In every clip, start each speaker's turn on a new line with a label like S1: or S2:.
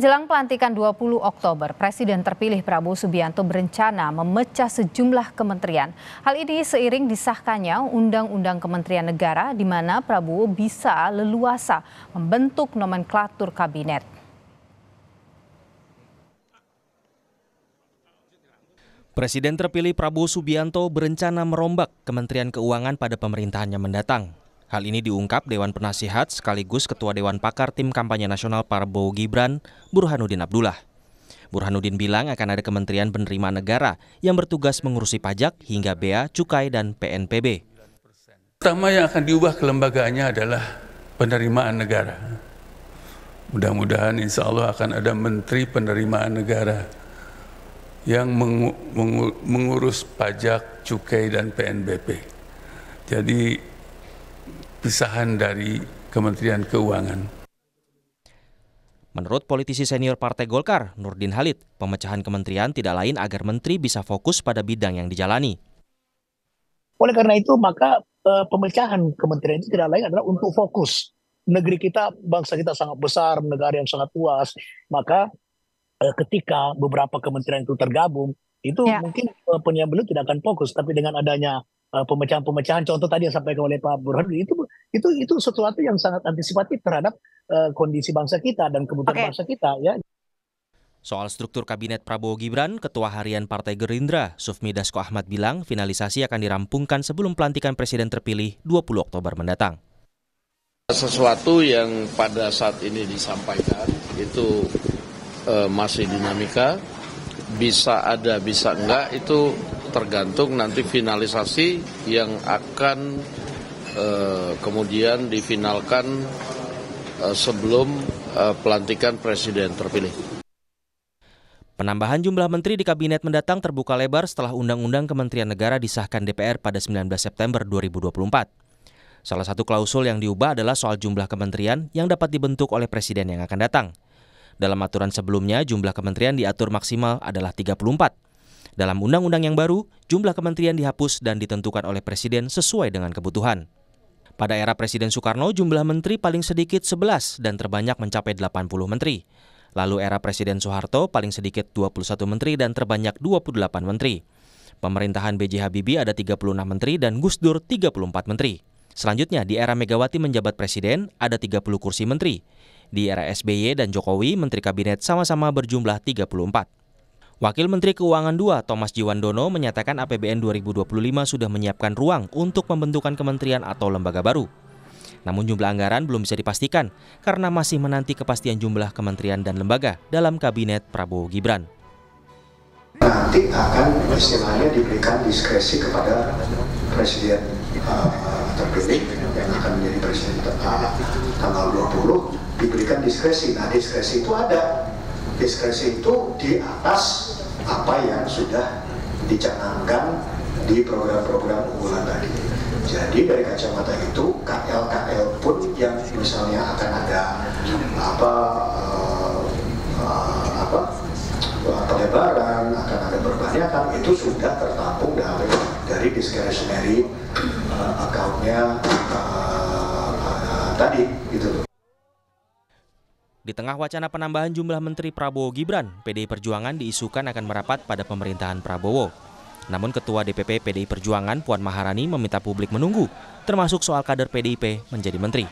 S1: Jelang pelantikan 20 Oktober, Presiden terpilih Prabowo Subianto berencana memecah sejumlah kementerian. Hal ini seiring disahkannya Undang-Undang Kementerian Negara di mana Prabowo bisa leluasa membentuk nomenklatur kabinet. Presiden terpilih Prabowo Subianto berencana merombak Kementerian Keuangan pada pemerintahannya mendatang. Hal ini diungkap Dewan Penasihat sekaligus Ketua Dewan Pakar Tim Kampanye Nasional Prabowo Gibran, Burhanuddin Abdullah. Burhanuddin bilang akan ada Kementerian Penerimaan Negara yang bertugas mengurusi pajak hingga bea, cukai, dan PNPB. Pertama yang akan diubah kelembagaannya adalah penerimaan negara. Mudah-mudahan insya Allah akan ada Menteri Penerimaan Negara yang mengurus pajak, cukai, dan PNBP. Jadi pisahan dari Kementerian Keuangan. Menurut politisi senior Partai Golkar, Nurdin Halid, pemecahan kementerian tidak lain agar menteri bisa fokus pada bidang yang dijalani. Oleh karena itu, maka eh, pemecahan kementerian itu tidak lain adalah untuk fokus. Negeri kita, bangsa kita sangat besar, negara yang sangat luas, maka eh, ketika beberapa kementerian itu tergabung, itu ya. mungkin e, tidak akan fokus, tapi dengan adanya Eh, pemecahan-pemecahan contoh tadi yang sampaikan oleh Pak Burhanuddin itu itu itu sesuatu yang sangat antisipatif terhadap uh, kondisi bangsa kita dan kebutuhan okay. bangsa kita ya. Soal struktur kabinet Prabowo Gibran, Ketua Harian Partai Gerindra, Sufmi Dasko Ahmad bilang finalisasi akan dirampungkan sebelum pelantikan presiden terpilih 20 Oktober mendatang. Sesuatu yang pada saat ini disampaikan itu uh, masih dinamika, bisa ada bisa enggak itu tergantung nanti finalisasi yang akan eh, kemudian difinalkan eh, sebelum eh, pelantikan presiden terpilih. Penambahan jumlah menteri di kabinet mendatang terbuka lebar setelah Undang-Undang Kementerian Negara disahkan DPR pada 19 September 2024. Salah satu klausul yang diubah adalah soal jumlah kementerian yang dapat dibentuk oleh presiden yang akan datang. Dalam aturan sebelumnya, jumlah kementerian diatur maksimal adalah 34. Dalam undang-undang yang baru, jumlah kementerian dihapus dan ditentukan oleh Presiden sesuai dengan kebutuhan. Pada era Presiden Soekarno, jumlah menteri paling sedikit 11 dan terbanyak mencapai 80 menteri. Lalu era Presiden Soeharto paling sedikit 21 menteri dan terbanyak 28 menteri. Pemerintahan B.J. Habibie ada 36 menteri dan Gus Dur 34 menteri. Selanjutnya, di era Megawati menjabat presiden, ada 30 kursi menteri. Di era SBY dan Jokowi, menteri kabinet sama-sama berjumlah 34. Wakil Menteri Keuangan II Thomas Jiwandono menyatakan APBN 2025 sudah menyiapkan ruang untuk pembentukan kementerian atau lembaga baru. Namun jumlah anggaran belum bisa dipastikan karena masih menanti kepastian jumlah kementerian dan lembaga dalam kabinet Prabowo Gibran. Nanti akan istilahnya diberikan diskresi kepada Presiden uh, terpilih yang akan menjadi Presiden uh, tanggal 20 diberikan diskresi. Nah diskresi itu ada diskresi itu di atas apa yang sudah dicanangkan di program-program unggulan tadi. Jadi dari kacamata itu KL-KL pun yang misalnya akan ada apa eh, eh, apa pelebaran akan ada perbanyakan itu sudah tertampung dari dari discretionary uh, accountnya tadi gitu di tengah wacana penambahan jumlah menteri Prabowo Gibran, PDI Perjuangan diisukan akan merapat pada pemerintahan Prabowo. Namun Ketua DPP PDI Perjuangan Puan Maharani meminta publik menunggu, termasuk soal kader PDIP menjadi menteri.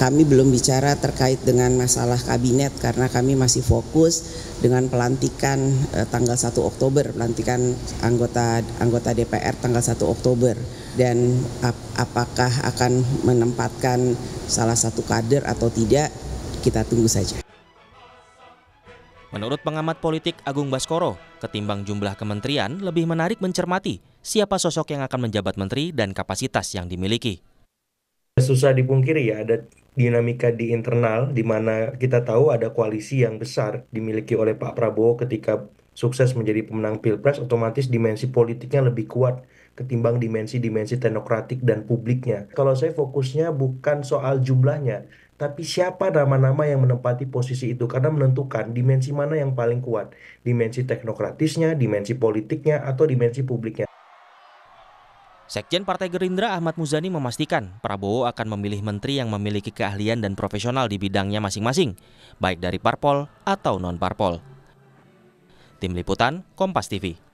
S1: Kami belum bicara terkait dengan masalah kabinet karena kami masih fokus dengan pelantikan eh, tanggal 1 Oktober, pelantikan anggota anggota DPR tanggal 1 Oktober dan ap apakah akan menempatkan salah satu kader atau tidak kita tunggu saja. Menurut pengamat politik Agung Baskoro, ketimbang jumlah kementerian lebih menarik mencermati siapa sosok yang akan menjabat menteri dan kapasitas yang dimiliki. Susah dipungkiri ya ada dinamika di internal di mana kita tahu ada koalisi yang besar dimiliki oleh Pak Prabowo ketika sukses menjadi pemenang Pilpres otomatis dimensi politiknya lebih kuat ketimbang dimensi-dimensi teknokratik dan publiknya. Kalau saya fokusnya bukan soal jumlahnya, tapi siapa nama-nama yang menempati posisi itu karena menentukan dimensi mana yang paling kuat, dimensi teknokratisnya, dimensi politiknya, atau dimensi publiknya. Sekjen Partai Gerindra Ahmad Muzani memastikan Prabowo akan memilih menteri yang memiliki keahlian dan profesional di bidangnya masing-masing, baik dari parpol atau non-parpol. Tim Liputan, Kompas TV.